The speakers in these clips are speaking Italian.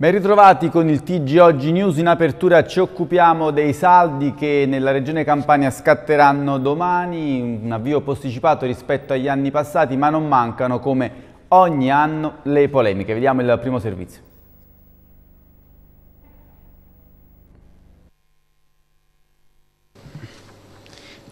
Ben ritrovati con il TG Oggi News. In apertura ci occupiamo dei saldi che nella regione Campania scatteranno domani, un avvio posticipato rispetto agli anni passati, ma non mancano come ogni anno le polemiche. Vediamo il primo servizio.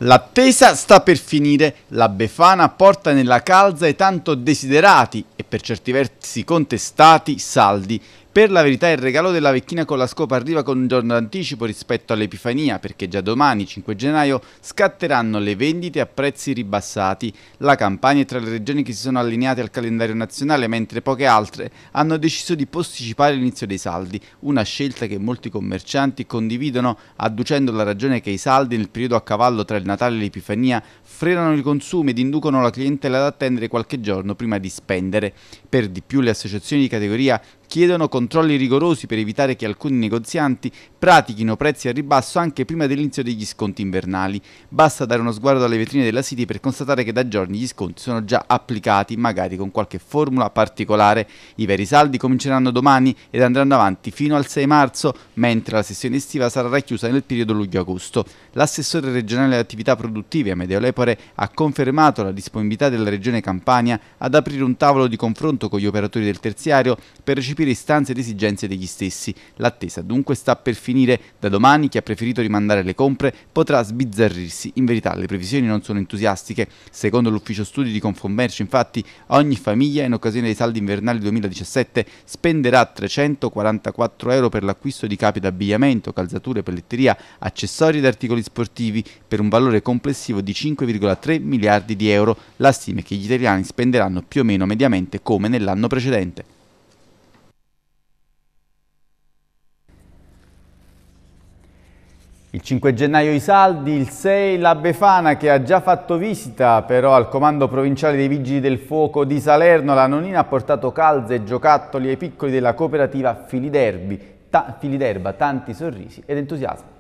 L'attesa sta per finire, la Befana porta nella calza i tanto desiderati e per certi versi contestati saldi per la verità il regalo della vecchina con la scopa arriva con un giorno d'anticipo rispetto all'Epifania perché già domani, 5 gennaio, scatteranno le vendite a prezzi ribassati. La Campania è tra le regioni che si sono allineate al calendario nazionale mentre poche altre hanno deciso di posticipare l'inizio dei saldi, una scelta che molti commercianti condividono adducendo la ragione che i saldi nel periodo a cavallo tra il Natale e l'Epifania frenano il consumo ed inducono la clientela ad attendere qualche giorno prima di spendere. Per di più le associazioni di categoria chiedono controlli rigorosi per evitare che alcuni negozianti pratichino prezzi a ribasso anche prima dell'inizio degli sconti invernali. Basta dare uno sguardo alle vetrine della City per constatare che da giorni gli sconti sono già applicati, magari con qualche formula particolare. I veri saldi cominceranno domani ed andranno avanti fino al 6 marzo, mentre la sessione estiva sarà racchiusa nel periodo luglio-agosto l'assessore regionale alle attività produttive Amedeo Lepore ha confermato la disponibilità della Regione Campania ad aprire un tavolo di confronto con gli operatori del terziario per recepire istanze ed esigenze degli stessi. L'attesa dunque sta per finire. Da domani chi ha preferito rimandare le compre potrà sbizzarrirsi. In verità le previsioni non sono entusiastiche. Secondo l'ufficio studi di Confommercio infatti ogni famiglia in occasione dei saldi invernali 2017 spenderà 344 euro per l'acquisto di capi d'abbigliamento, calzature, pelletteria, accessori ed articoli sportivi per un valore complessivo di 5,3 miliardi di euro, la stima è che gli italiani spenderanno più o meno mediamente come nell'anno precedente. Il 5 gennaio i saldi, il 6 la Befana che ha già fatto visita però al comando provinciale dei Vigili del Fuoco di Salerno, la nonnina ha portato calze e giocattoli ai piccoli della cooperativa Filiderbi, Ta Filiderba, tanti sorrisi ed entusiasmo.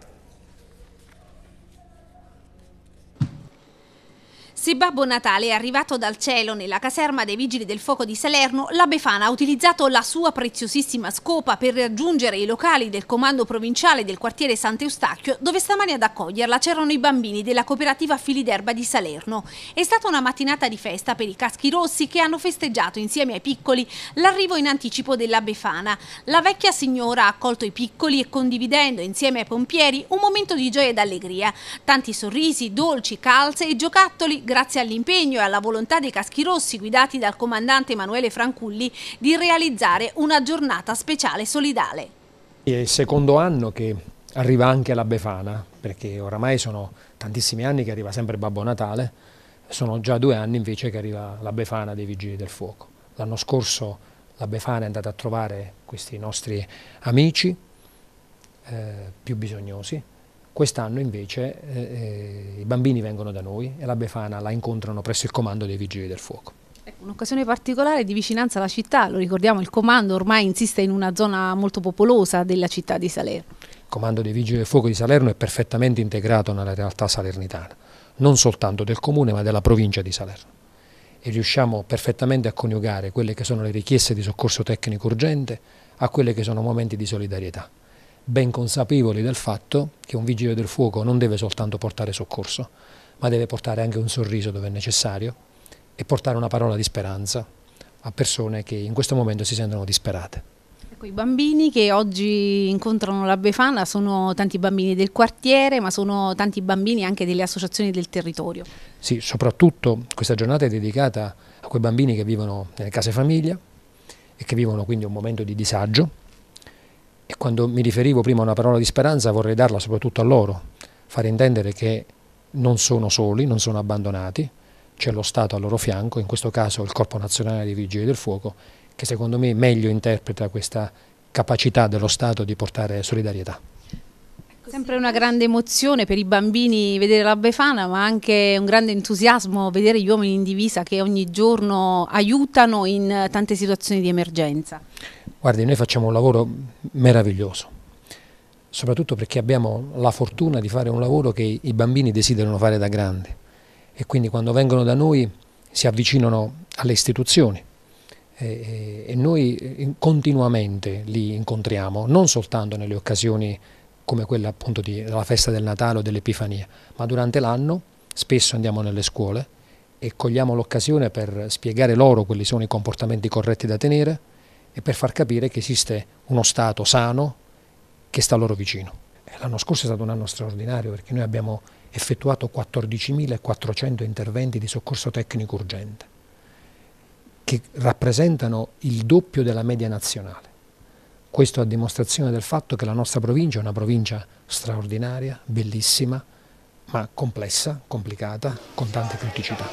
Se Babbo Natale è arrivato dal cielo nella caserma dei Vigili del Fuoco di Salerno, la Befana ha utilizzato la sua preziosissima scopa per raggiungere i locali del comando provinciale del quartiere Sant'Eustacchio, dove stamani ad accoglierla c'erano i bambini della cooperativa Fili d'Erba di Salerno. È stata una mattinata di festa per i caschi rossi che hanno festeggiato insieme ai piccoli l'arrivo in anticipo della Befana. La vecchia signora ha accolto i piccoli e condividendo insieme ai pompieri un momento di gioia ed allegria. Tanti sorrisi, dolci, calze e giocattoli grazie grazie all'impegno e alla volontà dei caschi rossi guidati dal comandante Emanuele Franculli di realizzare una giornata speciale solidale. È il secondo anno che arriva anche la Befana, perché oramai sono tantissimi anni che arriva sempre Babbo Natale, sono già due anni invece che arriva la Befana dei Vigili del Fuoco. L'anno scorso la Befana è andata a trovare questi nostri amici eh, più bisognosi, Quest'anno invece eh, eh, i bambini vengono da noi e la Befana la incontrano presso il comando dei Vigili del Fuoco. Ecco, un'occasione particolare di vicinanza alla città, lo ricordiamo, il comando ormai insiste in una zona molto popolosa della città di Salerno. Il comando dei Vigili del Fuoco di Salerno è perfettamente integrato nella realtà salernitana, non soltanto del comune ma della provincia di Salerno e riusciamo perfettamente a coniugare quelle che sono le richieste di soccorso tecnico urgente a quelle che sono momenti di solidarietà ben consapevoli del fatto che un vigile del fuoco non deve soltanto portare soccorso, ma deve portare anche un sorriso dove è necessario e portare una parola di speranza a persone che in questo momento si sentono disperate. Ecco, I bambini che oggi incontrano la Befana sono tanti bambini del quartiere, ma sono tanti bambini anche delle associazioni del territorio. Sì, soprattutto questa giornata è dedicata a quei bambini che vivono nelle case famiglia e che vivono quindi un momento di disagio, quando mi riferivo prima a una parola di speranza vorrei darla soprattutto a loro, fare intendere che non sono soli, non sono abbandonati, c'è lo Stato al loro fianco, in questo caso il Corpo Nazionale dei Vigili del Fuoco, che secondo me meglio interpreta questa capacità dello Stato di portare solidarietà. Sempre una grande emozione per i bambini vedere la Befana, ma anche un grande entusiasmo vedere gli uomini in divisa che ogni giorno aiutano in tante situazioni di emergenza. Guardi, noi facciamo un lavoro meraviglioso, soprattutto perché abbiamo la fortuna di fare un lavoro che i bambini desiderano fare da grande e quindi quando vengono da noi si avvicinano alle istituzioni, e, noi continuamente li incontriamo, non soltanto nelle occasioni come quella appunto di, della festa del Natale o dell'Epifania, ma durante l'anno spesso andiamo nelle scuole e cogliamo l'occasione per spiegare loro quali sono i comportamenti corretti da tenere e per far capire che esiste uno Stato sano che sta loro vicino. L'anno scorso è stato un anno straordinario perché noi abbiamo effettuato 14.400 interventi di soccorso tecnico urgente, che rappresentano il doppio della media nazionale. Questo a dimostrazione del fatto che la nostra provincia è una provincia straordinaria, bellissima, ma complessa, complicata, con tante criticità.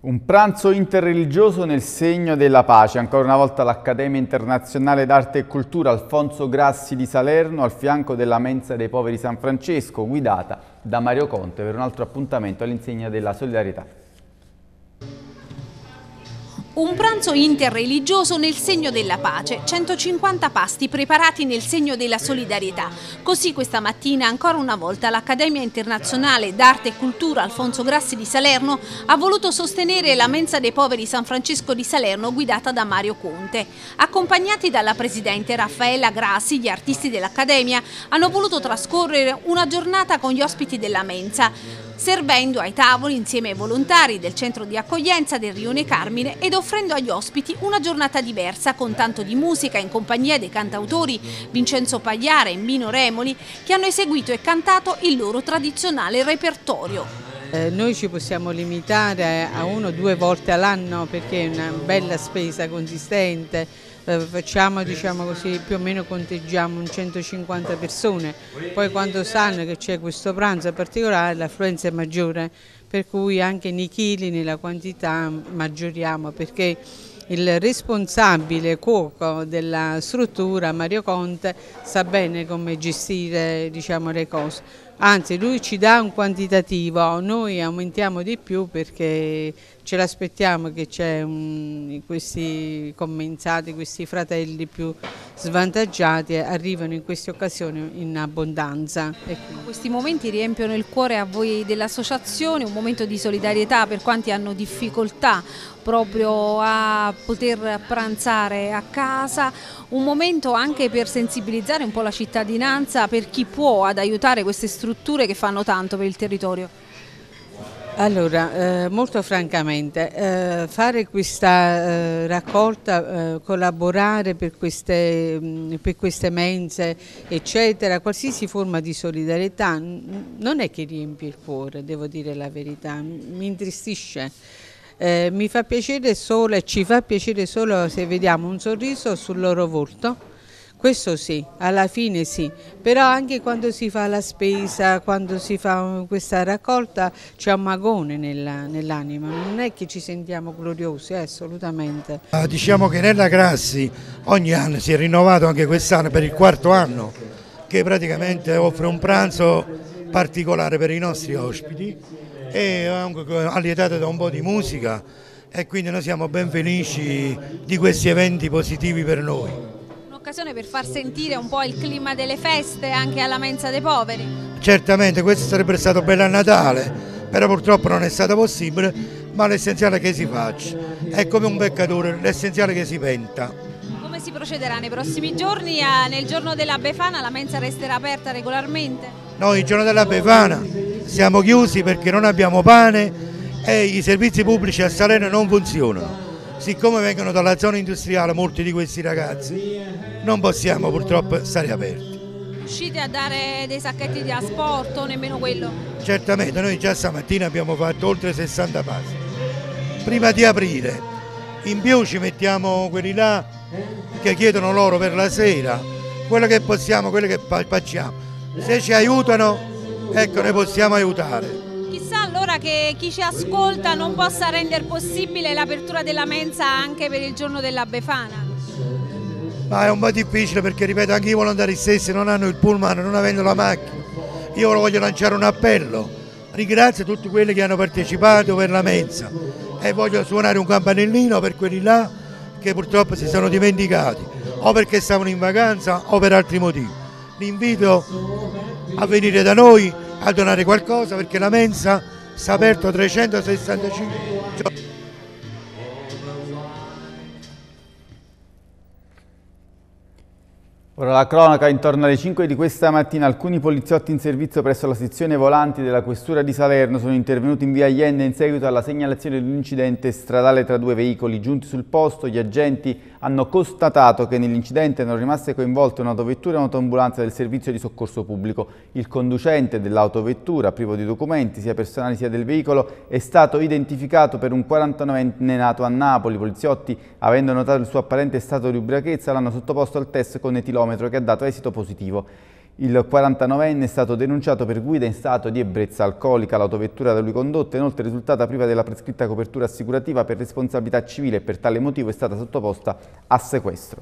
Un pranzo interreligioso nel segno della pace. Ancora una volta l'Accademia Internazionale d'Arte e Cultura Alfonso Grassi di Salerno al fianco della Mensa dei Poveri San Francesco, guidata da Mario Conte per un altro appuntamento all'insegna della solidarietà. Un pranzo interreligioso nel segno della pace, 150 pasti preparati nel segno della solidarietà. Così questa mattina ancora una volta l'Accademia Internazionale d'Arte e Cultura Alfonso Grassi di Salerno ha voluto sostenere la mensa dei poveri San Francesco di Salerno guidata da Mario Conte. Accompagnati dalla Presidente Raffaella Grassi, gli artisti dell'Accademia hanno voluto trascorrere una giornata con gli ospiti della mensa servendo ai tavoli insieme ai volontari del centro di accoglienza del Rione Carmine ed offrendo agli ospiti una giornata diversa con tanto di musica in compagnia dei cantautori Vincenzo Pagliara e Mino Remoli che hanno eseguito e cantato il loro tradizionale repertorio. Eh, noi ci possiamo limitare a uno o due volte all'anno perché è una bella spesa consistente eh, facciamo diciamo così più o meno conteggiamo 150 persone poi quando sanno che c'è questo pranzo particolare l'affluenza è maggiore per cui anche nei chili nella quantità maggioriamo perché il responsabile cuoco della struttura Mario Conte sa bene come gestire diciamo, le cose anzi lui ci dà un quantitativo noi aumentiamo di più perché ce l'aspettiamo che c'è questi commensati, questi fratelli più svantaggiati arrivano in queste occasioni in abbondanza. Questi momenti riempiono il cuore a voi dell'associazione, un momento di solidarietà per quanti hanno difficoltà proprio a poter pranzare a casa, un momento anche per sensibilizzare un po' la cittadinanza per chi può ad aiutare queste strutture che fanno tanto per il territorio. Allora, eh, molto francamente, eh, fare questa eh, raccolta, eh, collaborare per queste, mh, mm, per queste, mense, eccetera, qualsiasi forma di solidarietà non è che riempie il cuore, devo dire la verità, mi intristisce. Eh, mi fa piacere solo e ci fa piacere solo se vediamo un sorriso sul loro volto questo sì, alla fine sì, però anche quando si fa la spesa, quando si fa questa raccolta c'è un magone nell'anima, non è che ci sentiamo gloriosi, eh, assolutamente. Diciamo che nella Grassi ogni anno si è rinnovato anche quest'anno per il quarto anno, che praticamente offre un pranzo particolare per i nostri ospiti e anche allietato da un po' di musica e quindi noi siamo ben felici di questi eventi positivi per noi un'occasione per far sentire un po' il clima delle feste anche alla mensa dei poveri. Certamente, questo sarebbe stato bello a Natale, però purtroppo non è stato possibile, ma l'essenziale è che si faccia. È come un peccatore, l'essenziale è che si penta Come si procederà nei prossimi giorni? Ah, nel giorno della Befana la mensa resterà aperta regolarmente? Noi il giorno della Befana siamo chiusi perché non abbiamo pane e i servizi pubblici a Salerno non funzionano siccome vengono dalla zona industriale molti di questi ragazzi, non possiamo purtroppo stare aperti. Riuscite a dare dei sacchetti di asporto, nemmeno quello? Certamente, noi già stamattina abbiamo fatto oltre 60 passi. Prima di aprire, in più ci mettiamo quelli là che chiedono loro per la sera, quello che possiamo, quello che facciamo. Se ci aiutano, ecco, ne possiamo aiutare ancora che chi ci ascolta non possa rendere possibile l'apertura della mensa anche per il giorno della Befana? Ma è un po' difficile perché ripeto anche i volontari stessi non hanno il pullman, non avendo la macchina. Io voglio lanciare un appello. Ringrazio tutti quelli che hanno partecipato per la mensa e voglio suonare un campanellino per quelli là che purtroppo si sono dimenticati o perché stavano in vacanza o per altri motivi. L'invito a venire da noi a donare qualcosa perché la mensa sta aperto 365 giorni. Ora la cronaca, intorno alle 5 di questa mattina alcuni poliziotti in servizio presso la sezione volanti della Questura di Salerno sono intervenuti in via Allende in seguito alla segnalazione di un incidente stradale tra due veicoli. Giunti sul posto, gli agenti hanno constatato che nell'incidente erano rimaste coinvolte un'autovettura e un'autoambulanza del servizio di soccorso pubblico. Il conducente dell'autovettura, privo di documenti sia personali sia del veicolo, è stato identificato per un 49enne nato a Napoli. I poliziotti, avendo notato il suo apparente stato di ubriachezza, l'hanno sottoposto al test con etilometro che ha dato esito positivo. Il 49enne è stato denunciato per guida in stato di ebbrezza alcolica. L'autovettura da lui condotta è inoltre risultata priva della prescritta copertura assicurativa per responsabilità civile e per tale motivo è stata sottoposta a sequestro.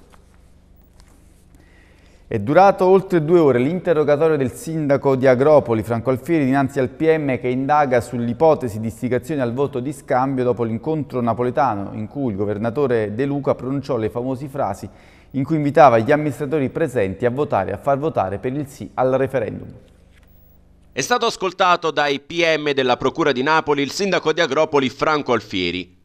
È durato oltre due ore l'interrogatorio del sindaco di Agropoli, Franco Alfieri, dinanzi al PM che indaga sull'ipotesi di istigazione al voto di scambio dopo l'incontro napoletano in cui il governatore De Luca pronunciò le famose frasi in cui invitava gli amministratori presenti a votare e a far votare per il sì al referendum. È stato ascoltato dai PM della Procura di Napoli il sindaco di Agropoli Franco Alfieri.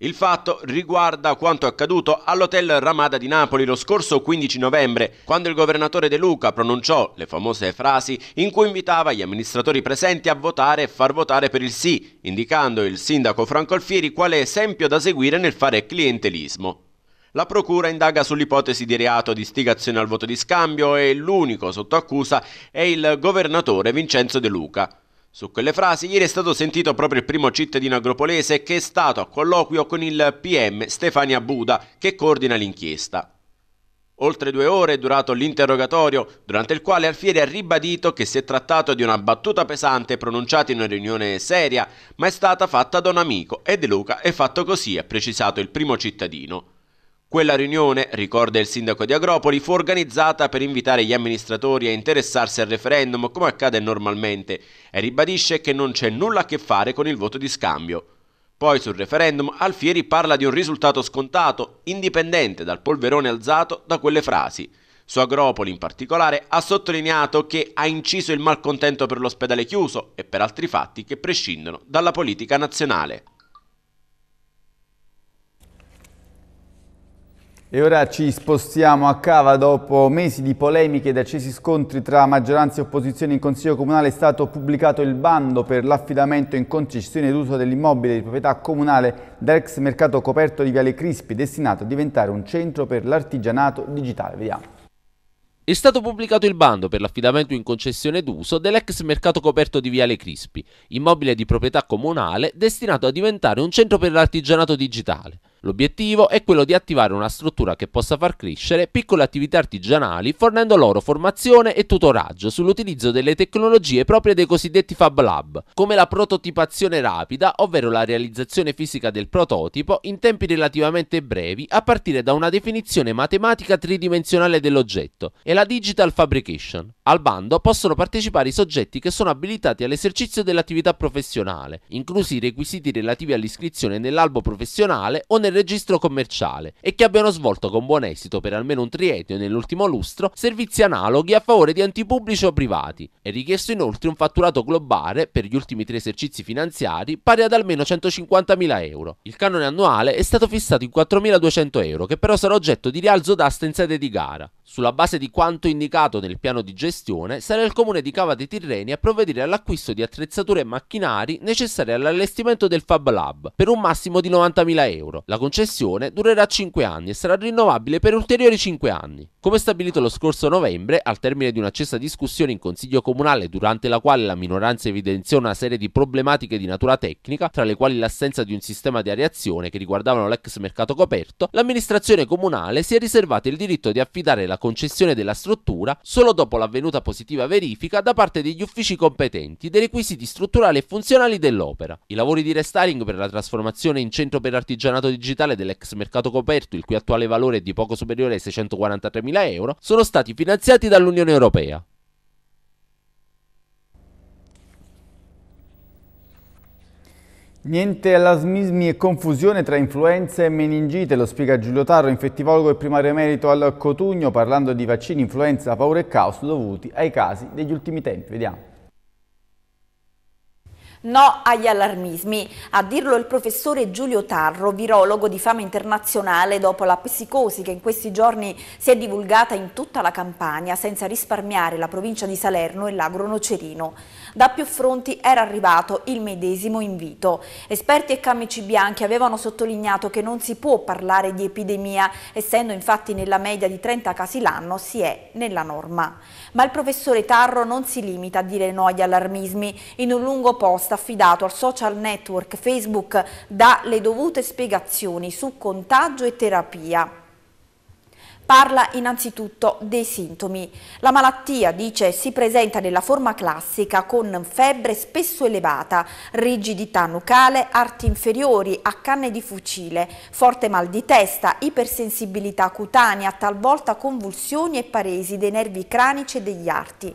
Il fatto riguarda quanto accaduto all'hotel Ramada di Napoli lo scorso 15 novembre, quando il governatore De Luca pronunciò le famose frasi in cui invitava gli amministratori presenti a votare e far votare per il sì, indicando il sindaco Franco Alfieri quale esempio da seguire nel fare clientelismo. La procura indaga sull'ipotesi di reato di istigazione al voto di scambio e l'unico sotto accusa è il governatore Vincenzo De Luca. Su quelle frasi ieri è stato sentito proprio il primo cittadino agropolese che è stato a colloquio con il PM Stefania Buda che coordina l'inchiesta. Oltre due ore è durato l'interrogatorio, durante il quale Alfieri ha ribadito che si è trattato di una battuta pesante pronunciata in una riunione seria, ma è stata fatta da un amico e De Luca è fatto così, ha precisato il primo cittadino. Quella riunione, ricorda il sindaco di Agropoli, fu organizzata per invitare gli amministratori a interessarsi al referendum come accade normalmente e ribadisce che non c'è nulla a che fare con il voto di scambio. Poi sul referendum Alfieri parla di un risultato scontato, indipendente dal polverone alzato da quelle frasi. Su Agropoli in particolare ha sottolineato che ha inciso il malcontento per l'ospedale chiuso e per altri fatti che prescindono dalla politica nazionale. E ora ci spostiamo a Cava. Dopo mesi di polemiche ed accesi scontri tra maggioranza e opposizione in Consiglio Comunale è stato pubblicato il bando per l'affidamento in concessione d'uso dell'immobile di proprietà comunale dell'ex mercato coperto di Viale Crispi, destinato a diventare un centro per l'artigianato digitale. Vediamo. È stato pubblicato il bando per l'affidamento in concessione d'uso dell'ex mercato coperto di Viale Crispi, immobile di proprietà comunale destinato a diventare un centro per l'artigianato digitale. L'obiettivo è quello di attivare una struttura che possa far crescere piccole attività artigianali fornendo loro formazione e tutoraggio sull'utilizzo delle tecnologie proprie dei cosiddetti Fab Lab, come la prototipazione rapida, ovvero la realizzazione fisica del prototipo in tempi relativamente brevi a partire da una definizione matematica tridimensionale dell'oggetto e la digital fabrication. Al bando possono partecipare i soggetti che sono abilitati all'esercizio dell'attività professionale, inclusi i requisiti relativi all'iscrizione nell'albo professionale o nel nel registro commerciale e che abbiano svolto con buon esito per almeno un triennio nell'ultimo lustro servizi analoghi a favore di enti pubblici o privati. È richiesto inoltre un fatturato globale per gli ultimi tre esercizi finanziari pari ad almeno 150.000 euro. Il canone annuale è stato fissato in 4.200 euro che però sarà oggetto di rialzo d'asta in sede di gara. Sulla base di quanto indicato nel piano di gestione, sarà il comune di Cava dei Tirreni a provvedere all'acquisto di attrezzature e macchinari necessarie all'allestimento del Fab Lab per un massimo di 90.000 euro. La concessione durerà 5 anni e sarà rinnovabile per ulteriori 5 anni. Come stabilito lo scorso novembre, al termine di un'accesa discussione in Consiglio Comunale durante la quale la minoranza evidenziò una serie di problematiche di natura tecnica, tra le quali l'assenza di un sistema di ariazione che riguardavano l'ex mercato coperto, l'amministrazione comunale si è riservata il diritto di affidare la concessione della struttura solo dopo l'avvenuta positiva verifica da parte degli uffici competenti dei requisiti strutturali e funzionali dell'opera. I lavori di restyling per la trasformazione in centro per artigianato digitale digitale dell'ex mercato coperto, il cui attuale valore è di poco superiore ai 643.000 euro, sono stati finanziati dall'Unione Europea. Niente allasmismi e confusione tra influenza e meningite, lo spiega Giulio Tarro, infettivologo e primario emerito al Cotugno, parlando di vaccini, influenza, paura e caos dovuti ai casi degli ultimi tempi. Vediamo. No agli allarmismi, a dirlo il professore Giulio Tarro, virologo di fama internazionale dopo la psicosi che in questi giorni si è divulgata in tutta la Campania senza risparmiare la provincia di Salerno e l'agro nocerino. Da più fronti era arrivato il medesimo invito. Esperti e camici bianchi avevano sottolineato che non si può parlare di epidemia, essendo infatti nella media di 30 casi l'anno si è nella norma. Ma il professore Tarro non si limita a dire no agli allarmismi. In un lungo post affidato al social network Facebook dà le dovute spiegazioni su contagio e terapia parla innanzitutto dei sintomi. La malattia, dice, si presenta nella forma classica con febbre spesso elevata, rigidità nucale, arti inferiori, a canne di fucile, forte mal di testa, ipersensibilità cutanea, talvolta convulsioni e paresi dei nervi cranici e degli arti.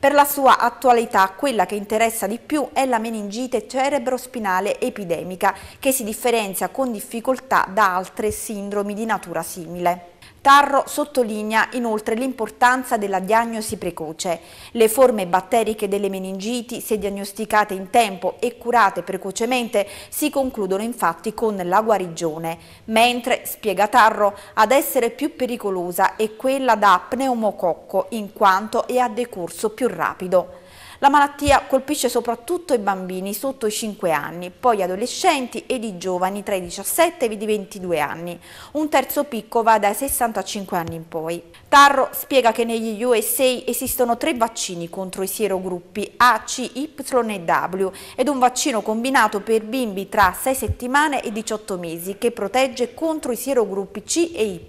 Per la sua attualità quella che interessa di più è la meningite cerebrospinale epidemica che si differenzia con difficoltà da altre sindromi di natura simile. Tarro sottolinea inoltre l'importanza della diagnosi precoce. Le forme batteriche delle meningiti, se diagnosticate in tempo e curate precocemente, si concludono infatti con la guarigione, mentre, spiega Tarro, ad essere più pericolosa è quella da pneumococco in quanto è a decorso più rapido. La malattia colpisce soprattutto i bambini sotto i 5 anni, poi adolescenti ed i giovani tra i 17 e i 22 anni. Un terzo picco va dai 65 anni in poi. Tarro spiega che negli USA esistono tre vaccini contro i sierogruppi A, C, Y e W ed un vaccino combinato per bimbi tra 6 settimane e 18 mesi che protegge contro i sierogruppi C e Y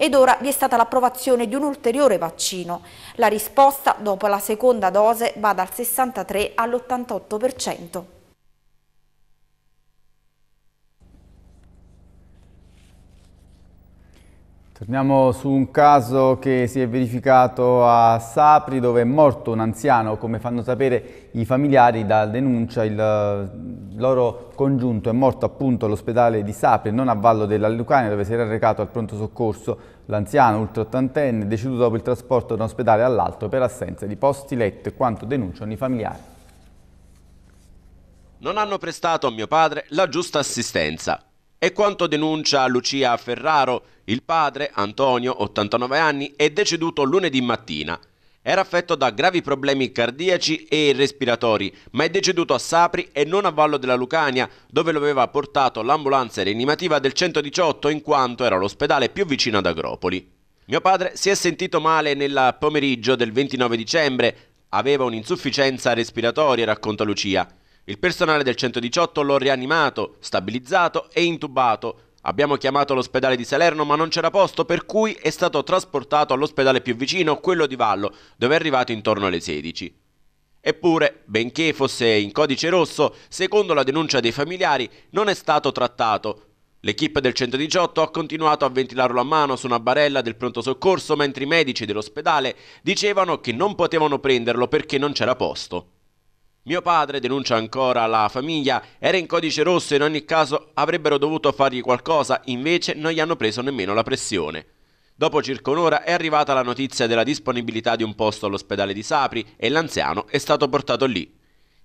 ed ora vi è stata l'approvazione di un ulteriore vaccino. La risposta dopo la seconda dose va dal 63 all'88%. Torniamo su un caso che si è verificato a Sapri dove è morto un anziano, come fanno sapere i familiari dalla denuncia, il eh, loro congiunto è morto appunto all'ospedale di Sapri, non a Vallo della Lucania dove si era recato al pronto soccorso l'anziano ultra-ottantenne, deceduto dopo il trasporto da un ospedale all'altro per assenza di posti letto, quanto denunciano i familiari. Non hanno prestato a mio padre la giusta assistenza. È quanto denuncia Lucia Ferraro. Il padre, Antonio, 89 anni, è deceduto lunedì mattina. Era affetto da gravi problemi cardiaci e respiratori, ma è deceduto a Sapri e non a Vallo della Lucania, dove lo aveva portato l'ambulanza rianimativa del 118 in quanto era l'ospedale più vicino ad Agropoli. Mio padre si è sentito male nel pomeriggio del 29 dicembre, aveva un'insufficienza respiratoria, racconta Lucia. Il personale del 118 l'ho rianimato, stabilizzato e intubato. Abbiamo chiamato l'ospedale di Salerno ma non c'era posto per cui è stato trasportato all'ospedale più vicino, quello di Vallo, dove è arrivato intorno alle 16. Eppure, benché fosse in codice rosso, secondo la denuncia dei familiari non è stato trattato. L'equipe del 118 ha continuato a ventilarlo a mano su una barella del pronto soccorso mentre i medici dell'ospedale dicevano che non potevano prenderlo perché non c'era posto. Mio padre, denuncia ancora la famiglia, era in codice rosso e in ogni caso avrebbero dovuto fargli qualcosa, invece non gli hanno preso nemmeno la pressione. Dopo circa un'ora è arrivata la notizia della disponibilità di un posto all'ospedale di Sapri e l'anziano è stato portato lì.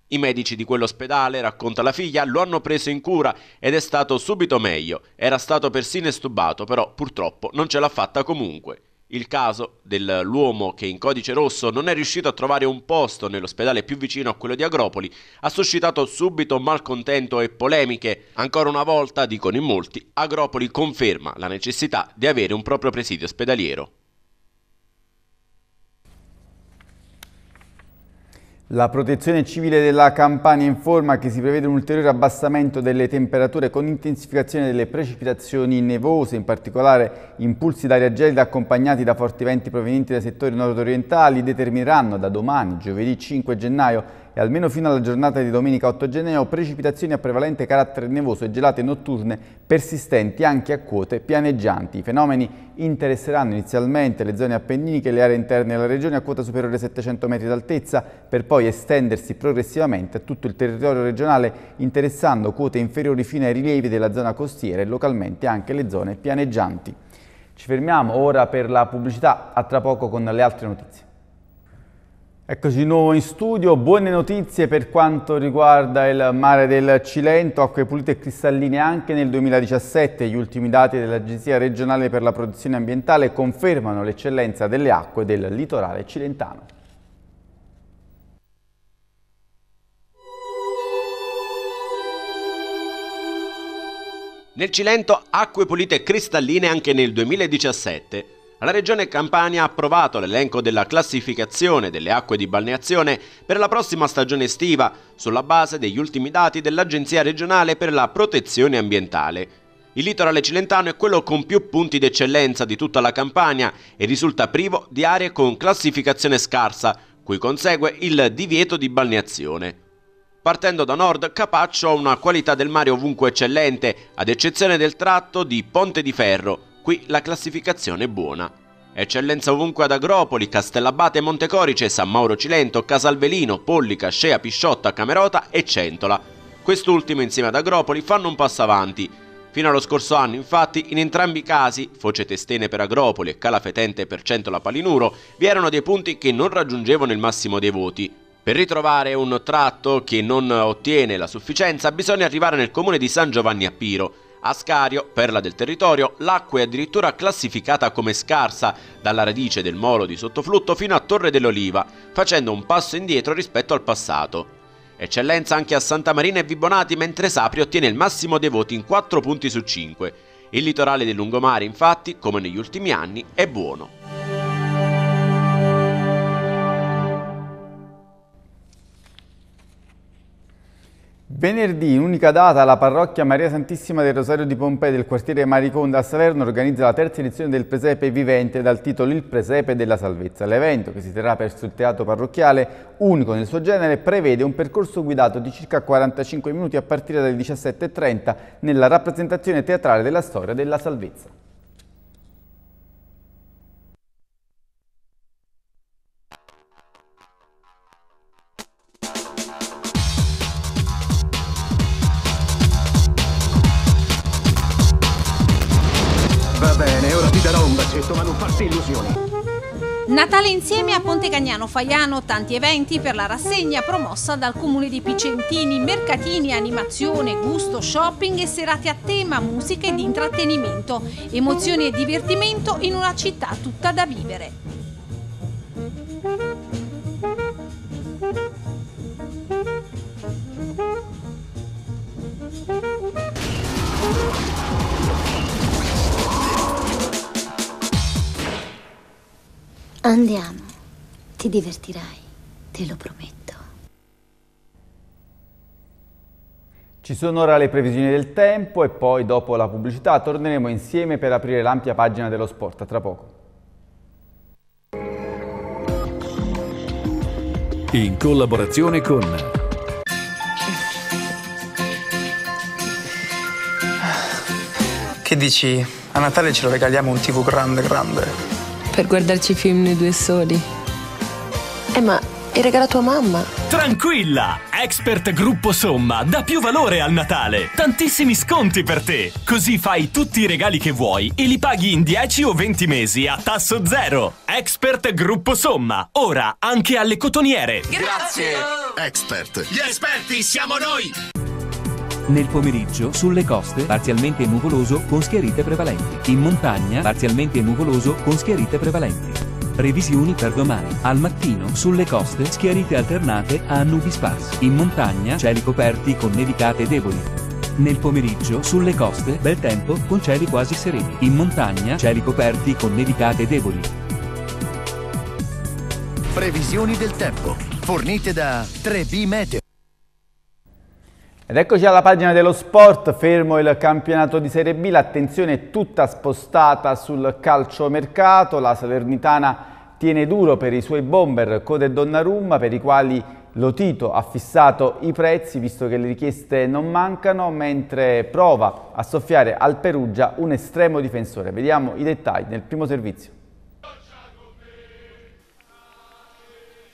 I medici di quell'ospedale, racconta la figlia, lo hanno preso in cura ed è stato subito meglio. Era stato persino estubato, però purtroppo non ce l'ha fatta comunque il caso dell'uomo eh, che in codice rosso non è riuscito a trovare un posto nell'ospedale più vicino a quello di Agropoli ha suscitato subito malcontento e polemiche. Ancora una volta, dicono in molti, Agropoli conferma la necessità di avere un proprio presidio ospedaliero. La protezione civile della Campania informa che si prevede un ulteriore abbassamento delle temperature con intensificazione delle precipitazioni nevose, in particolare impulsi d'aria gelida accompagnati da forti venti provenienti dai settori nord-orientali determineranno da domani, giovedì 5 gennaio, e almeno fino alla giornata di domenica 8 gennaio precipitazioni a prevalente carattere nevoso e gelate notturne persistenti anche a quote pianeggianti. I fenomeni interesseranno inizialmente le zone appenniniche e le aree interne della regione a quota superiore ai 700 metri d'altezza per poi estendersi progressivamente a tutto il territorio regionale interessando quote inferiori fino ai rilievi della zona costiera e localmente anche le zone pianeggianti. Ci fermiamo ora per la pubblicità, a tra poco con le altre notizie. Eccoci di nuovo in studio, buone notizie per quanto riguarda il mare del Cilento, acque pulite e cristalline anche nel 2017. Gli ultimi dati dell'Agenzia regionale per la protezione ambientale confermano l'eccellenza delle acque del litorale cilentano. Nel Cilento acque pulite e cristalline anche nel 2017. La Regione Campania ha approvato l'elenco della classificazione delle acque di balneazione per la prossima stagione estiva, sulla base degli ultimi dati dell'Agenzia regionale per la protezione ambientale. Il litorale cilentano è quello con più punti d'eccellenza di tutta la Campania e risulta privo di aree con classificazione scarsa, cui consegue il divieto di balneazione. Partendo da nord, Capaccio ha una qualità del mare ovunque eccellente, ad eccezione del tratto di Ponte di Ferro, Qui la classificazione è buona. Eccellenza ovunque ad Agropoli, Castellabate, Montecorice, San Mauro Cilento, Casalvelino, Pollica, Scea, Pisciotta, Camerota e Centola. Quest'ultimo insieme ad Agropoli fanno un passo avanti. Fino allo scorso anno, infatti, in entrambi i casi, Foce Testene per Agropoli e Calafetente per Centola Palinuro, vi erano dei punti che non raggiungevano il massimo dei voti, per ritrovare un tratto che non ottiene la sufficienza bisogna arrivare nel comune di San Giovanni a Piro. Ascario, perla del territorio, l'acqua è addirittura classificata come scarsa, dalla radice del molo di sottoflutto fino a Torre dell'Oliva, facendo un passo indietro rispetto al passato. Eccellenza anche a Santa Marina e Vibonati, mentre Sapri ottiene il massimo dei voti in 4 punti su 5. Il litorale del lungomare, infatti, come negli ultimi anni, è buono. Venerdì, in unica data, la parrocchia Maria Santissima del Rosario di Pompei del quartiere Mariconda a Salerno organizza la terza edizione del Presepe Vivente dal titolo Il Presepe della Salvezza. L'evento, che si terrà presso il teatro parrocchiale, unico nel suo genere, prevede un percorso guidato di circa 45 minuti a partire dalle 17.30 nella rappresentazione teatrale della storia della salvezza. sfacetto, ma non farsi illusioni. Natale insieme a Ponte Cagnano Faiano, tanti eventi per la rassegna promossa dal comune di Picentini, mercatini, animazione, gusto, shopping e serate a tema, musica ed intrattenimento, emozioni e divertimento in una città tutta da vivere. Andiamo, ti divertirai, te lo prometto. Ci sono ora le previsioni del tempo e poi dopo la pubblicità torneremo insieme per aprire l'ampia pagina dello sport. A tra poco. In collaborazione con Che dici? A Natale ce lo regaliamo un TV grande grande per guardarci i film noi due soli. Eh ma hai regalato a tua mamma? Tranquilla! Expert Gruppo Somma dà più valore al Natale! Tantissimi sconti per te! Così fai tutti i regali che vuoi e li paghi in 10 o 20 mesi a tasso zero! Expert Gruppo Somma, ora anche alle cotoniere! Grazie! Expert! Gli esperti siamo noi! Nel pomeriggio, sulle coste, parzialmente nuvoloso, con schiarite prevalenti. In montagna, parzialmente nuvoloso, con schiarite prevalenti. Previsioni per domani. Al mattino, sulle coste, schiarite alternate a nubi sparsi. In montagna, cieli coperti con nevicate deboli. Nel pomeriggio, sulle coste, bel tempo, con cieli quasi sereni. In montagna, cieli coperti con nevicate deboli. Previsioni del tempo, fornite da 3B Meteo. Ed eccoci alla pagina dello sport, fermo il campionato di Serie B, l'attenzione è tutta spostata sul calciomercato, la Salernitana tiene duro per i suoi bomber Code e Donnarumma per i quali Lotito ha fissato i prezzi visto che le richieste non mancano mentre prova a soffiare al Perugia un estremo difensore. Vediamo i dettagli nel primo servizio.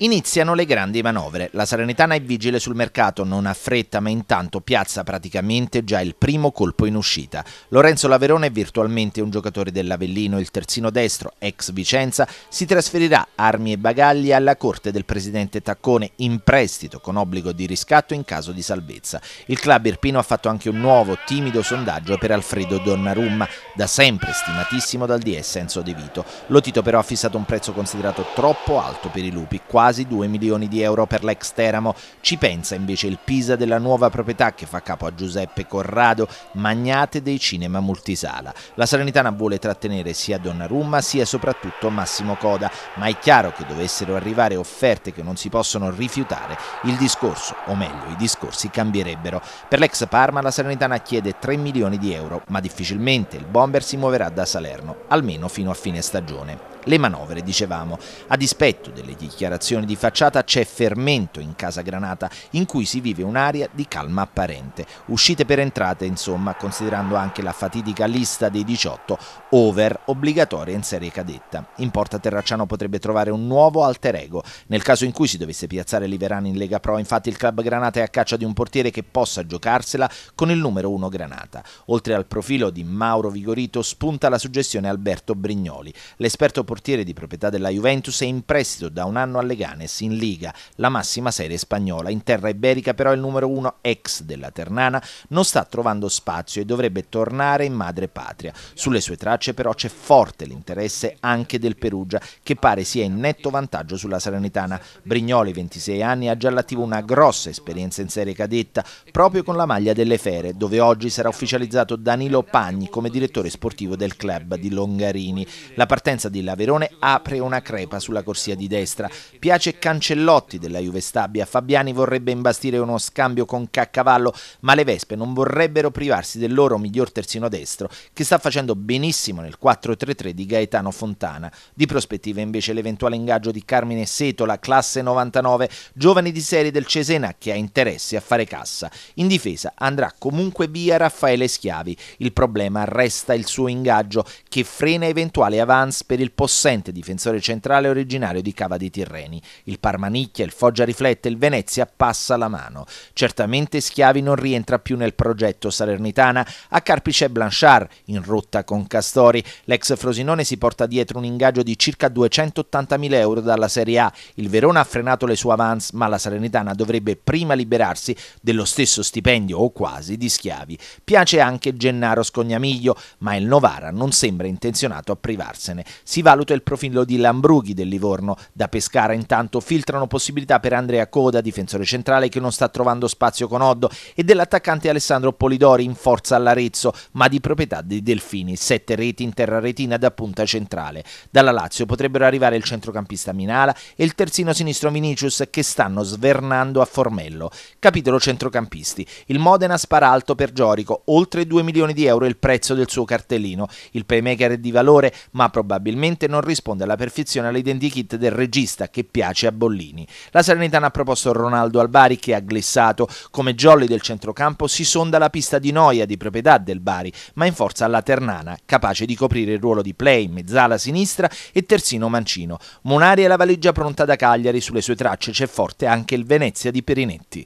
Iniziano le grandi manovre. La Salernitana è vigile sul mercato, non ha fretta, ma intanto piazza praticamente già il primo colpo in uscita. Lorenzo Laverone è virtualmente un giocatore dell'Avellino, il terzino destro, ex Vicenza, si trasferirà armi e bagagli alla corte del presidente Taccone in prestito con obbligo di riscatto in caso di salvezza. Il club irpino ha fatto anche un nuovo, timido sondaggio per Alfredo Donnarumma, da sempre stimatissimo dal DS Enzo De Vito. Lotito però ha fissato un prezzo considerato troppo alto per i lupi, quasi quasi 2 milioni di euro per l'ex Teramo. Ci pensa invece il Pisa della nuova proprietà che fa capo a Giuseppe Corrado, magnate dei cinema multisala. La Salernitana vuole trattenere sia Donnarumma sia soprattutto Massimo Coda, ma è chiaro che dovessero arrivare offerte che non si possono rifiutare, il discorso, o meglio i discorsi, cambierebbero. Per l'ex Parma la Salernitana chiede 3 milioni di euro, ma difficilmente il bomber si muoverà da Salerno, almeno fino a fine stagione. Le manovre, dicevamo, a dispetto delle dichiarazioni stazione di facciata c'è fermento in Casa Granata, in cui si vive un'aria di calma apparente. Uscite per entrate, insomma, considerando anche la fatidica lista dei 18 over obbligatoria in serie cadetta. In porta Terracciano potrebbe trovare un nuovo alter ego. Nel caso in cui si dovesse piazzare Liverani in Lega Pro, infatti il club Granata è a caccia di un portiere che possa giocarsela con il numero 1 Granata. Oltre al profilo di Mauro Vigorito spunta la suggestione Alberto Brignoli. L'esperto portiere di proprietà della Juventus è in prestito da un anno alle gare Magallanes in Liga, la massima serie spagnola. In terra iberica però il numero 1 ex della Ternana non sta trovando spazio e dovrebbe tornare in madre patria. Sulle sue tracce però c'è forte l'interesse anche del Perugia che pare sia in netto vantaggio sulla Salernitana. Brignoli, 26 anni, ha già all'attivo una grossa esperienza in serie cadetta proprio con la maglia delle Fere dove oggi sarà ufficializzato Danilo Pagni come direttore sportivo del club di Longarini. La partenza di Laverone apre una crepa sulla corsia di destra. Piace piace Cancellotti della Juve Stabia. Fabiani vorrebbe imbastire uno scambio con Caccavallo, ma le Vespe non vorrebbero privarsi del loro miglior terzino destro, che sta facendo benissimo nel 4-3-3 di Gaetano Fontana. Di prospettiva invece l'eventuale ingaggio di Carmine Setola, classe 99, giovane di serie del Cesena che ha interessi a fare cassa. In difesa andrà comunque via Raffaele Schiavi. Il problema resta il suo ingaggio che frena eventuali avance per il possente difensore centrale originario di Cava di Tirreni. Il Parmanicchia, il Foggia riflette, il Venezia passa la mano. Certamente Schiavi non rientra più nel progetto salernitana. A Carpi c'è Blanchard, in rotta con Castori. L'ex Frosinone si porta dietro un ingaggio di circa 280.000 euro dalla Serie A. Il Verona ha frenato le sue avance, ma la Salernitana dovrebbe prima liberarsi dello stesso stipendio o quasi di schiavi. Piace anche Gennaro Scognamiglio, ma il Novara non sembra intenzionato a privarsene. Si valuta il profilo di Lambrughi del Livorno, da Pescara in Intanto filtrano possibilità per Andrea Coda, difensore centrale che non sta trovando spazio con Oddo, e dell'attaccante Alessandro Polidori in forza all'Arezzo, ma di proprietà dei Delfini, sette reti in terra retina da punta centrale. Dalla Lazio potrebbero arrivare il centrocampista Minala e il terzino sinistro Vinicius che stanno svernando a Formello. Capitolo centrocampisti. Il Modena spara alto per Giorico, oltre 2 milioni di euro il prezzo del suo cartellino. Il playmaker è di valore, ma probabilmente non risponde alla perfezione all'identikit del regista che piace piace a Bollini. La Salernitana ha proposto Ronaldo Albari che ha glissato. Come jolly del centrocampo si sonda la pista di Noia di proprietà del Bari, ma in forza alla Ternana, capace di coprire il ruolo di play mezzala sinistra e terzino mancino. Monari e la valigia pronta da Cagliari, sulle sue tracce c'è forte anche il Venezia di Perinetti.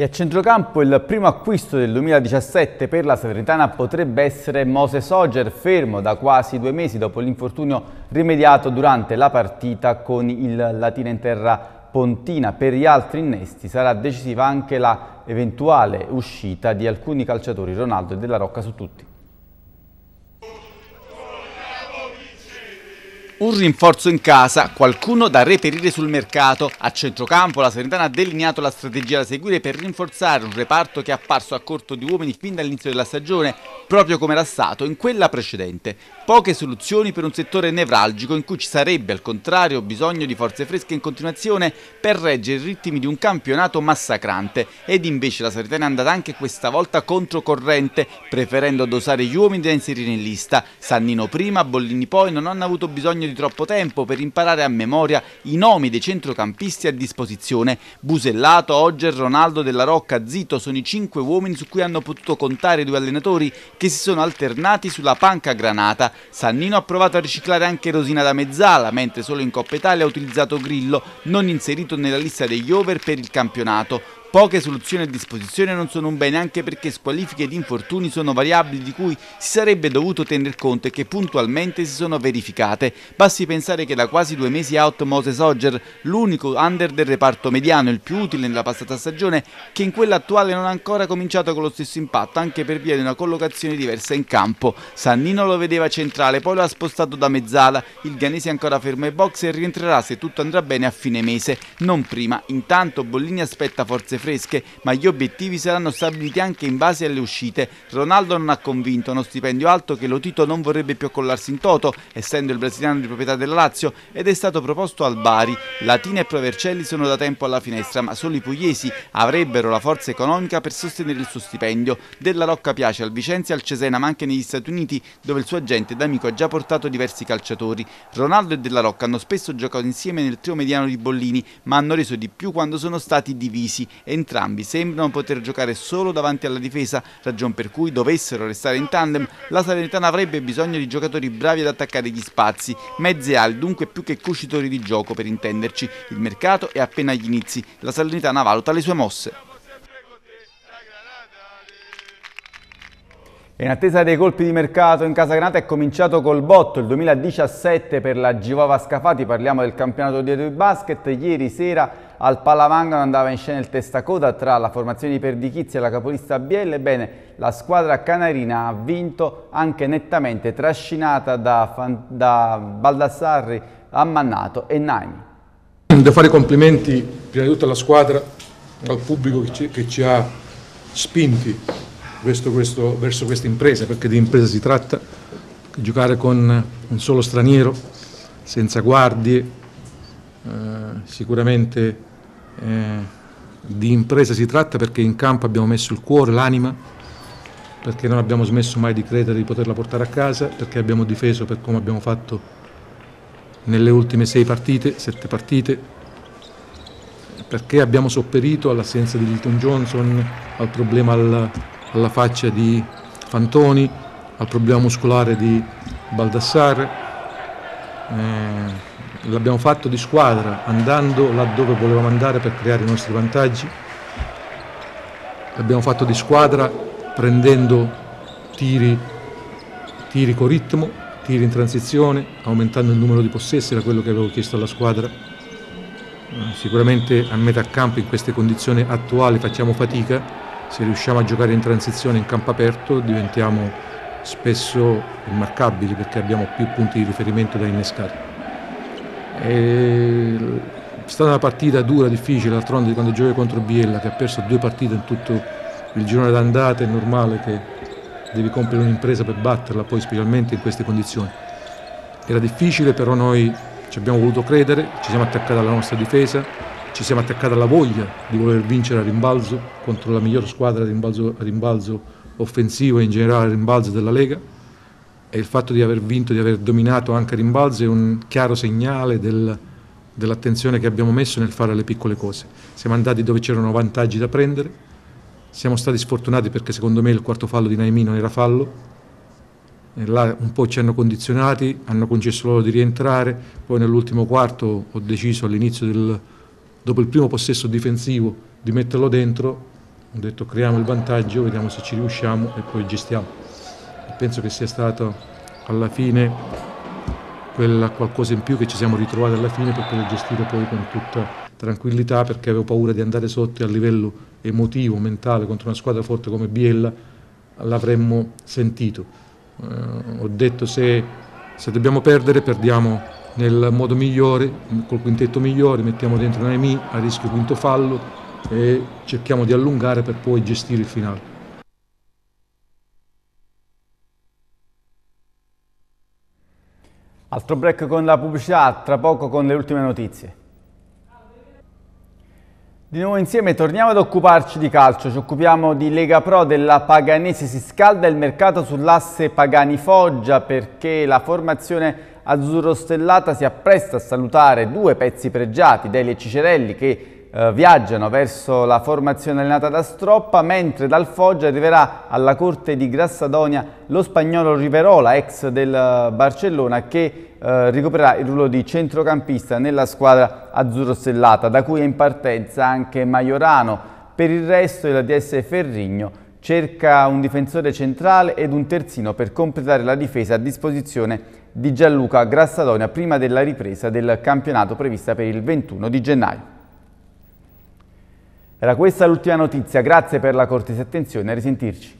E a centrocampo il primo acquisto del 2017 per la Salernitana potrebbe essere Moses Oger, fermo da quasi due mesi dopo l'infortunio rimediato durante la partita con il Latina in terra Pontina. Per gli altri innesti sarà decisiva anche la eventuale uscita di alcuni calciatori, Ronaldo e Della Rocca su tutti. un rinforzo in casa, qualcuno da reperire sul mercato. A centrocampo la Serenitana ha delineato la strategia da seguire per rinforzare un reparto che è apparso a corto di uomini fin dall'inizio della stagione, proprio come era stato in quella precedente. Poche soluzioni per un settore nevralgico in cui ci sarebbe al contrario bisogno di forze fresche in continuazione per reggere i ritmi di un campionato massacrante ed invece la Serenitana è andata anche questa volta controcorrente, preferendo dosare gli uomini da inserire in lista. Sannino prima, Bollini poi non hanno avuto bisogno di di troppo tempo per imparare a memoria i nomi dei centrocampisti a disposizione. Busellato, Ogger, Ronaldo, Della Rocca, Zito sono i cinque uomini su cui hanno potuto contare due allenatori che si sono alternati sulla panca granata. Sannino ha provato a riciclare anche Rosina da mezzala, mentre solo in Coppa Italia ha utilizzato Grillo, non inserito nella lista degli over per il campionato. Poche soluzioni a disposizione non sono un bene anche perché squalifiche ed infortuni sono variabili di cui si sarebbe dovuto tener conto e che puntualmente si sono verificate. Basti pensare che da quasi due mesi out Moses Ogger, l'unico under del reparto mediano, il più utile nella passata stagione, che in quella attuale non ha ancora cominciato con lo stesso impatto anche per via di una collocazione diversa in campo. Sannino lo vedeva centrale, poi lo ha spostato da mezzala, il ghanese è ancora fermo ai box e rientrerà se tutto andrà bene a fine mese, non prima. Intanto Bollini aspetta forze fresche, ma gli obiettivi saranno stabiliti anche in base alle uscite. Ronaldo non ha convinto, uno stipendio alto che Lotito non vorrebbe più accollarsi in toto, essendo il brasiliano di proprietà della Lazio, ed è stato proposto al Bari. Latina e Provercelli sono da tempo alla finestra, ma solo i pugliesi avrebbero la forza economica per sostenere il suo stipendio. Della Rocca piace al Vicenza e al Cesena, ma anche negli Stati Uniti, dove il suo agente d'amico ha già portato diversi calciatori. Ronaldo e Della Rocca hanno spesso giocato insieme nel trio mediano di Bollini, ma hanno reso di più quando sono stati divisi Entrambi sembrano poter giocare solo davanti alla difesa, ragion per cui dovessero restare in tandem, la Salernitana avrebbe bisogno di giocatori bravi ad attaccare gli spazi, mezze ali dunque più che cucitori di gioco per intenderci. Il mercato è appena agli inizi, la Salernitana valuta le sue mosse. in attesa dei colpi di mercato in casa Granata è cominciato col botto il 2017 per la Givova Scafati, parliamo del campionato di Etui Basket, ieri sera al Palavangano andava in scena il testacoda tra la formazione di Perdichizia e la capolista Biel, ebbene la squadra canarina ha vinto anche nettamente trascinata da, da Baldassarri, Ammannato e Naimi. Devo fare complimenti prima di tutto alla squadra, al pubblico che ci, che ci ha spinti questo, questo, verso questa impresa, perché di impresa si tratta, giocare con un solo straniero, senza guardie, eh, sicuramente eh, di impresa si tratta perché in campo abbiamo messo il cuore, l'anima, perché non abbiamo smesso mai di credere di poterla portare a casa, perché abbiamo difeso per come abbiamo fatto nelle ultime sei partite, sette partite, perché abbiamo sopperito all'assenza di Hilton Johnson, al problema al, alla faccia di Fantoni, al problema muscolare di Baldassare. Eh, l'abbiamo fatto di squadra, andando laddove volevamo andare per creare i nostri vantaggi. L'abbiamo fatto di squadra prendendo tiri, tiri con ritmo, tiri in transizione, aumentando il numero di possessi, era quello che avevo chiesto alla squadra eh, sicuramente a metà campo in queste condizioni attuali facciamo fatica se riusciamo a giocare in transizione in campo aperto diventiamo spesso immarcabili perché abbiamo più punti di riferimento da innescare. E è stata una partita dura, difficile, d'altronde quando gioca contro Biella che ha perso due partite in tutto il girone d'andata è normale che devi compiere un'impresa per batterla, poi specialmente in queste condizioni. Era difficile però noi ci abbiamo voluto credere, ci siamo attaccati alla nostra difesa, ci siamo attaccati alla voglia di voler vincere a rimbalzo contro la miglior squadra a rimbalzo, a rimbalzo offensivo e in generale a rimbalzo della Lega e il fatto di aver vinto, di aver dominato anche a rimbalzo è un chiaro segnale del, dell'attenzione che abbiamo messo nel fare le piccole cose. Siamo andati dove c'erano vantaggi da prendere, siamo stati sfortunati perché secondo me il quarto fallo di Naimi non era fallo, e là un po' ci hanno condizionati, hanno concesso loro di rientrare, poi nell'ultimo quarto ho deciso all'inizio del dopo il primo possesso difensivo di metterlo dentro, ho detto creiamo il vantaggio, vediamo se ci riusciamo e poi gestiamo. E penso che sia stato alla fine quella qualcosa in più che ci siamo ritrovati alla fine per poter gestire poi con tutta tranquillità perché avevo paura di andare sotto a livello emotivo, mentale, contro una squadra forte come Biella l'avremmo sentito. Eh, ho detto se, se dobbiamo perdere perdiamo nel modo migliore, col quintetto migliore, mettiamo dentro Naemi a rischio quinto fallo e cerchiamo di allungare per poi gestire il finale. Altro break con la pubblicità, tra poco con le ultime notizie. Di nuovo insieme torniamo ad occuparci di calcio, ci occupiamo di Lega Pro della Paganese, si scalda il mercato sull'asse Pagani-Foggia perché la formazione azzurro stellata si appresta a salutare due pezzi pregiati, Deli e Cicerelli, che eh, viaggiano verso la formazione allenata da Stroppa, mentre dal Foggia arriverà alla corte di Grassadonia lo spagnolo Riverola, ex del eh, Barcellona, che eh, ricoprirà il ruolo di centrocampista nella squadra azzurro stellata, da cui è in partenza anche Maiorano. Per il resto il DS Ferrigno cerca un difensore centrale ed un terzino per completare la difesa a disposizione di Gianluca Grassadonia prima della ripresa del campionato prevista per il 21 di gennaio. Era questa l'ultima notizia, grazie per la cortese attenzione, a risentirci.